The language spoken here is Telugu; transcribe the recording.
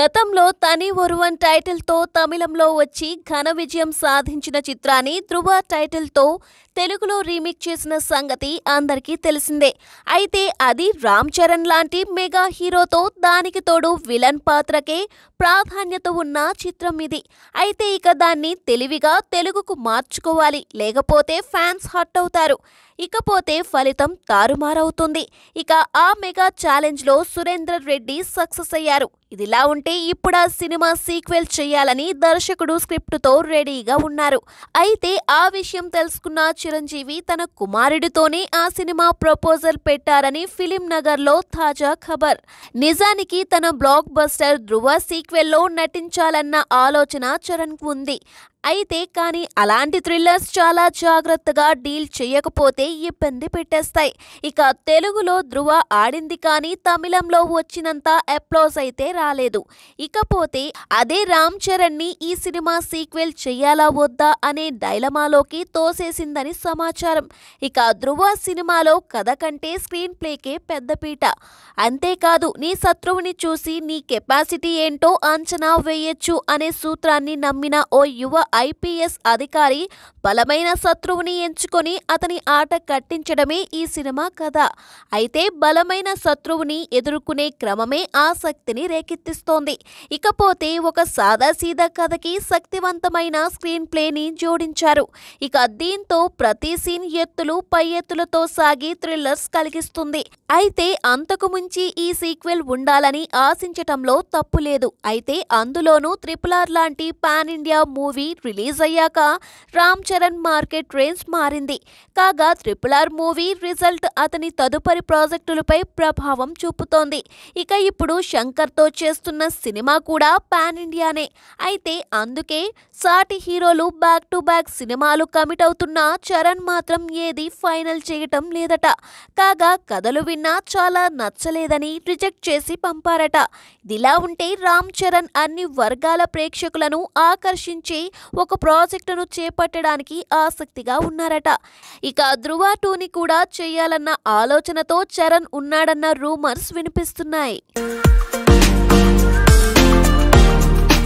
గతంలో తని ఒరువన్ టైటిల్తో తమిళంలో వచ్చి ఘన విజయం సాధించిన చిత్రాన్ని ధృవ టైటిల్తో తెలుగులో రీమేక్ చేసిన సంగతి అందరికీ తెలిసిందే అయితే అది రామ్ చరణ్ లాంటి మెగా హీరోతో దానికి తోడు విలన్ పాత్రకే ప్రాధాన్యత ఉన్న చిత్రం ఇది అయితే ఇక దాన్ని తెలివిగా తెలుగుకు మార్చుకోవాలి లేకపోతే ఫ్యాన్స్ హట్ అవుతారు ఇకపోతే ఫలితం తారుమారవుతుంది ఇక ఆ మెగా ఛాలెంజ్లో సురేందర్ రెడ్డి సక్సెస్ అయ్యారు ఇదిలా ఉంటే ఇప్పుడు ఆ సినిమా సీక్వెల్ చేయాలని దర్శకుడు స్క్రిప్టుతో రెడీగా ఉన్నారు అయితే ఆ విషయం తెలుసుకున్న చిరంజీవి తన కుమారుడితోనే ఆ సినిమా ప్రపోజల్ పెట్టారని ఫిలిం నగర్లో తాజా ఖబర్ నిజానికి తన బ్లాక్ బస్టర్ ధ్రువ సీక్వెల్లో నటించాలన్న ఆలోచన చరణ్ ఉంది అయితే కానీ అలాంటి థ్రిల్లర్స్ చాలా జాగ్రత్తగా డీల్ చేయకపోతే ఇబ్బంది పెట్టేస్తాయి ఇక తెలుగులో ధృవ ఆడింది కానీ తమిళంలో వచ్చినంత అప్లోజ్ అయితే రాలేదు ఇకపోతే అదే రామ్ చరణ్ని ఈ సినిమా సీక్వెల్ చేయాలా వద్దా అనే డైలమాలోకి తోసేసిందని సమాచారం ఇక ధృవ సినిమాలో కథ కంటే స్క్రీన్ ప్లేకే పెద్దపీట అంతేకాదు నీ శత్రువుని చూసి నీ కెపాసిటీ ఏంటో అంచనా వేయొచ్చు అనే సూత్రాన్ని నమ్మిన ఓ యువ ఐపీఎస్ అధికారి బలమైన శత్రువుని ఎంచుకొని అతని ఆట కట్టించడమే ఈ సినిమా కథ అయితే బలమైన శత్రువుని ఎదుర్కొనే క్రమమే ఆసక్తిని రేకెత్తిస్తోంది ఇకపోతే ఒక సాదాసీదా కథకి శక్తివంతమైన స్క్రీన్ ప్లేని జోడించారు ఇక దీంతో ప్రతి సీన్ ఎత్తులు పై ఎత్తులతో సాగి థ్రిల్లర్స్ కలిగిస్తుంది అయితే అంతకు మించి ఈ సీక్వెల్ ఉండాలని ఆశించటంలో తప్పు లేదు అయితే అందులోనూ త్రిపులార్ లాంటి పాన్ ఇండియా మూవీ రిలీజ్ అయ్యాక రామ్ చరణ్ మార్కెట్ రేంజ్ మారింది కాగా ట్రిపుల్ ఆర్ మూవీ రిజల్ట్ అతని తదుపరి ప్రాజెక్టులపై ప్రభావం చూపుతోంది ఇక ఇప్పుడు శంకర్తో చేస్తున్న సినిమా కూడా పాన్ ఇండియానే అయితే అందుకే సాటి హీరోలు బ్యాక్ టు బ్యాక్ సినిమాలు కమిట్ అవుతున్నా చరణ్ మాత్రం ఏది ఫైనల్ చేయటం లేదట కాగా కథలు విన్నా చాలా నచ్చలేదని రిజెక్ట్ చేసి పంపారట ఇదిలా ఉంటే రామ్ చరణ్ అన్ని వర్గాల ప్రేక్షకులను ఆకర్షించి ఒక ప్రాజెక్టును చేపట్టడానికి ఆసక్తిగా ఉన్నారట ఇక ధ్రువ టూని కూడా చేయాలన్న ఆలోచనతో చరణ్ ఉన్నాడన్న రూమర్స్ వినిపిస్తున్నాయి